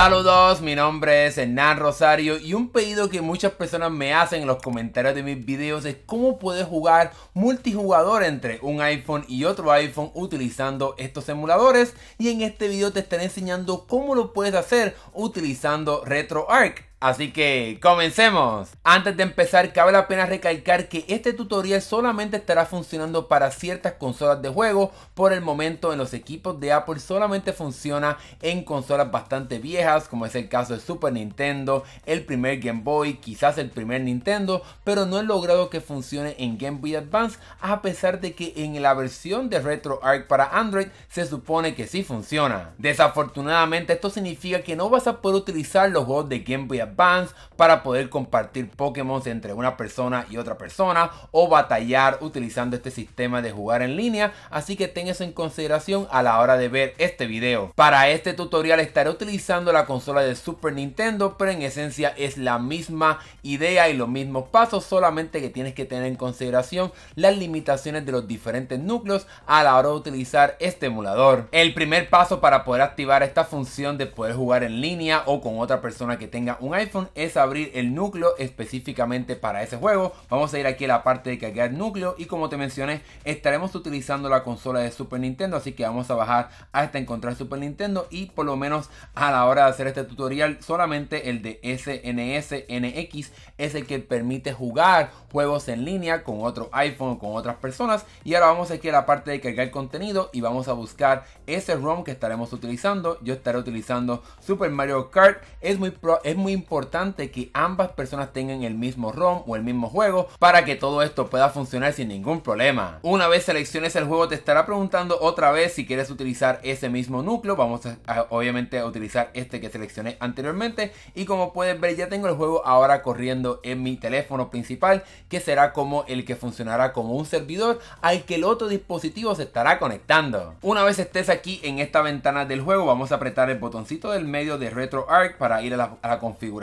Saludos, mi nombre es Hernán Rosario y un pedido que muchas personas me hacen en los comentarios de mis videos es cómo puedes jugar multijugador entre un iPhone y otro iPhone utilizando estos emuladores y en este video te estaré enseñando cómo lo puedes hacer utilizando RetroArch. Así que comencemos. Antes de empezar, cabe la pena recalcar que este tutorial solamente estará funcionando para ciertas consolas de juego. Por el momento en los equipos de Apple solamente funciona en consolas bastante viejas, como es el caso de Super Nintendo, el primer Game Boy, quizás el primer Nintendo, pero no he logrado que funcione en Game Boy Advance, a pesar de que en la versión de RetroArch para Android se supone que sí funciona. Desafortunadamente esto significa que no vas a poder utilizar los juegos de Game Boy Advance Advance para poder compartir Pokémon entre una persona y otra persona o batallar utilizando este sistema de jugar en línea, así que ten eso en consideración a la hora de ver este video. Para este tutorial estaré utilizando la consola de Super Nintendo, pero en esencia es la misma idea y los mismos pasos, solamente que tienes que tener en consideración las limitaciones de los diferentes núcleos a la hora de utilizar este emulador. El primer paso para poder activar esta función de poder jugar en línea o con otra persona que tenga un iPhone es abrir el núcleo específicamente para ese juego. Vamos a ir aquí a la parte de cargar núcleo y como te mencioné, estaremos utilizando la consola de Super Nintendo, así que vamos a bajar hasta encontrar Super Nintendo y por lo menos a la hora de hacer este tutorial, solamente el de SNS NX es el que permite jugar juegos en línea con otro iPhone, con otras personas y ahora vamos aquí a la parte de cargar contenido y vamos a buscar ese ROM que estaremos utilizando. Yo estaré utilizando Super Mario Kart. Es muy, pro, es muy importante que ambas personas tengan el mismo ROM o el mismo juego para que todo esto pueda funcionar sin ningún problema. Una vez selecciones el juego te estará preguntando otra vez si quieres utilizar ese mismo núcleo. Vamos a, obviamente a utilizar este que seleccioné anteriormente y como puedes ver ya tengo el juego ahora corriendo en mi teléfono principal que será como el que funcionará como un servidor al que el otro dispositivo se estará conectando. Una vez estés aquí en esta ventana del juego vamos a apretar el botoncito del medio de RetroArch para ir a la configuración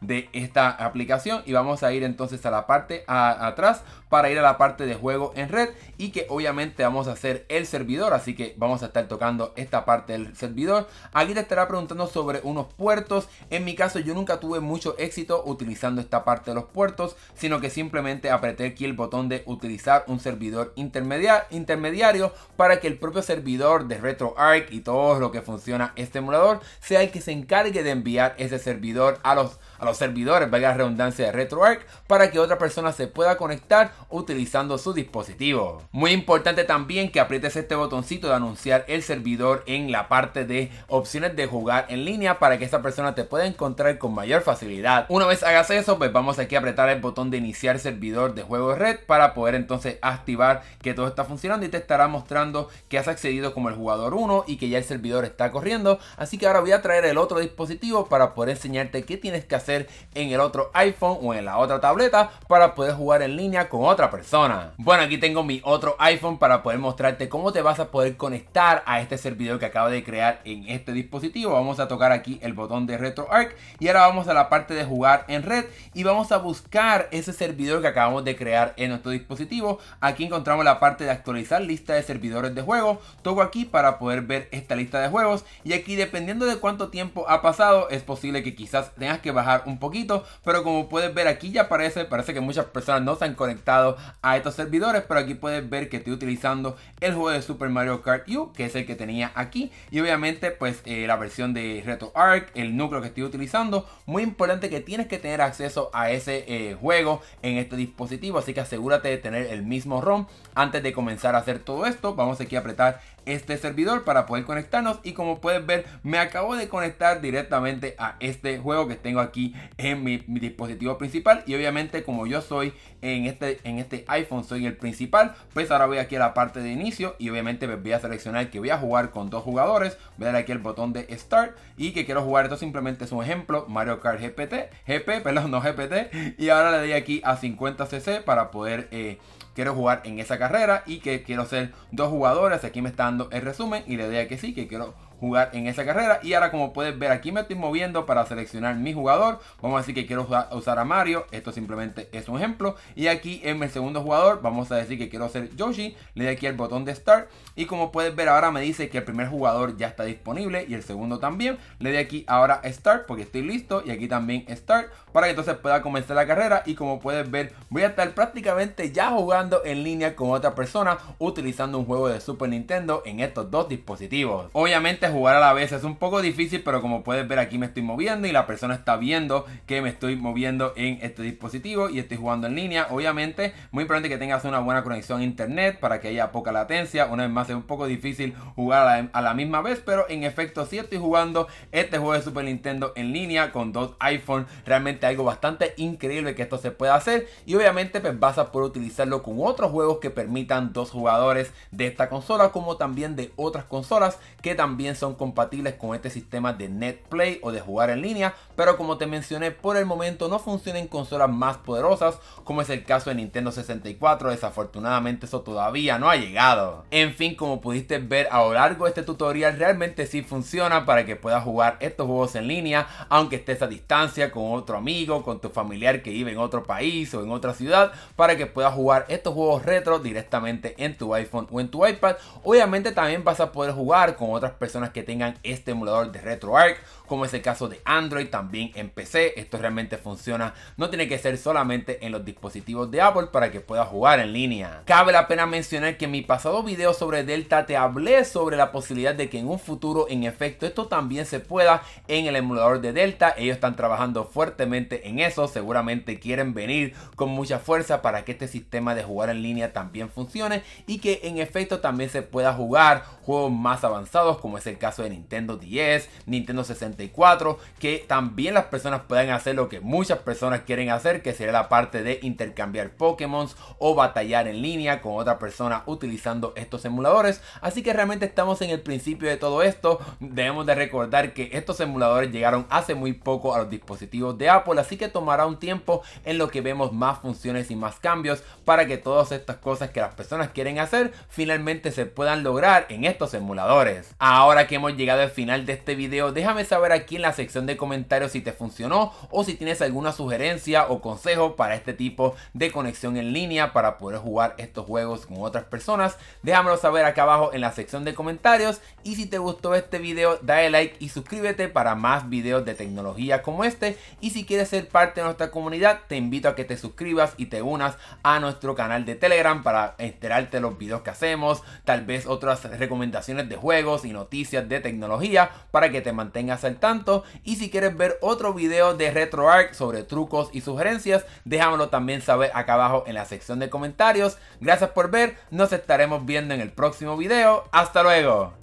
de esta aplicación y vamos a ir entonces a la parte atrás para ir a la parte de juego en red y que obviamente vamos a hacer el servidor, así que vamos a estar tocando esta parte del servidor. Aquí te estará preguntando sobre unos puertos, en mi caso yo nunca tuve mucho éxito utilizando esta parte de los puertos, sino que simplemente apreté aquí el botón de utilizar un servidor intermediario para que el propio servidor de RetroArch y todo lo que funciona este emulador sea el que se encargue de enviar ese servidor a los a los servidores, valga la redundancia de RetroArch, para que otra persona se pueda conectar utilizando su dispositivo. Muy importante también que aprietes este botoncito de anunciar el servidor en la parte de opciones de jugar en línea para que esta persona te pueda encontrar con mayor facilidad. Una vez hagas eso, pues vamos aquí a apretar el botón de iniciar servidor de juego red para poder entonces activar que todo está funcionando y te estará mostrando que has accedido como el jugador 1 y que ya el servidor está corriendo. Así que ahora voy a traer el otro dispositivo para poder enseñarte qué tienes que hacer en el otro iPhone o en la otra tableta para poder jugar en línea con otra persona. Bueno, aquí tengo mi otro iPhone para poder mostrarte cómo te vas a poder conectar a este servidor que acabo de crear en este dispositivo. Vamos a tocar aquí el botón de RetroArch y ahora vamos a la parte de jugar en red y vamos a buscar ese servidor que acabamos de crear en nuestro dispositivo. Aquí encontramos la parte de actualizar lista de servidores de juegos. Toco aquí para poder ver esta lista de juegos y aquí dependiendo de cuánto tiempo ha pasado es posible que quizás tengas que bajar un poquito, pero como puedes ver aquí ya aparece, parece que muchas personas no se han conectado a estos servidores, pero aquí puedes ver que estoy utilizando el juego de Super Mario Kart U, que es el que tenía aquí, y obviamente pues eh, la versión de Arc, el núcleo que estoy utilizando, muy importante que tienes que tener acceso a ese eh, juego en este dispositivo, así que asegúrate de tener el mismo ROM antes de comenzar a hacer todo esto, vamos aquí a apretar este servidor para poder conectarnos y como puedes ver me acabo de conectar directamente a este juego que tengo aquí en mi, dispositivo principal y obviamente como yo soy en este, en este iPhone soy el principal pues ahora voy aquí a la parte de inicio y obviamente pues, voy a seleccionar que voy a jugar con dos jugadores voy a dar aquí el botón de start y que quiero jugar esto simplemente es un ejemplo Mario Kart GPT GP perdón no GPT y ahora le doy aquí a 50cc para poder eh, quiero jugar en esa carrera y que quiero ser dos jugadores. Aquí me está dando el resumen y la idea que sí, que quiero jugar en esa carrera. Y ahora como puedes ver aquí me estoy moviendo para seleccionar mi jugador. Vamos a decir que quiero usar a Mario. Esto simplemente es un ejemplo. Y aquí en mi segundo jugador vamos a decir que quiero ser Yoshi. Le doy aquí el botón de Start. Y como puedes ver ahora me dice que el primer jugador ya está disponible y el segundo también. Le doy aquí ahora Start porque estoy listo. Y aquí también Start para que entonces pueda comenzar la carrera. Y como puedes ver voy a estar prácticamente ya jugando en línea con otra persona utilizando un juego de Super Nintendo en estos dos dispositivos. Obviamente jugar a la vez. Es un poco difícil, pero como puedes ver aquí me estoy moviendo y la persona está viendo que me estoy moviendo en este dispositivo y estoy jugando en línea. Obviamente, muy importante que tengas una buena conexión a internet para que haya poca latencia. Una vez más, es un poco difícil jugar a la, misma vez, pero en efecto, si estoy jugando este juego de Super Nintendo en línea con dos iPhone realmente algo bastante increíble que esto se pueda hacer. Y obviamente, pues vas a poder utilizarlo con otros juegos que permitan dos jugadores de esta consola, como también de otras consolas que también son compatibles con este sistema de NetPlay o de jugar en línea, pero como te mencioné, por el momento no funciona en consolas más poderosas, como es el caso de Nintendo 64, desafortunadamente eso todavía no ha llegado. En fin, como pudiste ver a lo largo de este tutorial, realmente sí funciona para que puedas jugar estos juegos en línea, aunque estés a distancia con otro amigo, con tu familiar que vive en otro país o en otra ciudad, para que puedas jugar estos juegos retro directamente en tu iPhone o en tu iPad. Obviamente también vas a poder jugar con otras personas que tengan este emulador de RetroArch, como es el caso de Android, también en PC. Esto realmente funciona, no tiene que ser solamente en los dispositivos de Apple para que pueda jugar en línea. Cabe la pena mencionar que en mi pasado video sobre Delta te hablé sobre la posibilidad de que en un futuro, en efecto, esto también se pueda en el emulador de Delta. Ellos están trabajando fuertemente en eso, seguramente quieren venir con mucha fuerza para que este sistema de jugar en línea también funcione y que en efecto también se pueda jugar juegos más avanzados como ese caso de Nintendo 10, Nintendo 64, que también las personas puedan hacer lo que muchas personas quieren hacer, que sería la parte de intercambiar Pokémon o batallar en línea con otra persona utilizando estos emuladores. Así que realmente estamos en el principio de todo esto. Debemos de recordar que estos emuladores llegaron hace muy poco a los dispositivos de Apple, así que tomará un tiempo en lo que vemos más funciones y más cambios para que todas estas cosas que las personas quieren hacer finalmente se puedan lograr en estos emuladores. Ahora que hemos llegado al final de este video, déjame saber aquí en la sección de comentarios si te funcionó o si tienes alguna sugerencia o consejo para este tipo de conexión en línea para poder jugar estos juegos con otras personas. Déjamelo saber acá abajo en la sección de comentarios y si te gustó este video, dale like y suscríbete para más videos de tecnología como este y si quieres ser parte de nuestra comunidad, te invito a que te suscribas y te unas a nuestro canal de Telegram para enterarte de los videos que hacemos, tal vez otras recomendaciones de juegos y noticias de tecnología para que te mantengas al tanto. Y si quieres ver otro video de RetroArch sobre trucos y sugerencias, déjamelo también saber acá abajo en la sección de comentarios. Gracias por ver, nos estaremos viendo en el próximo video. ¡Hasta luego!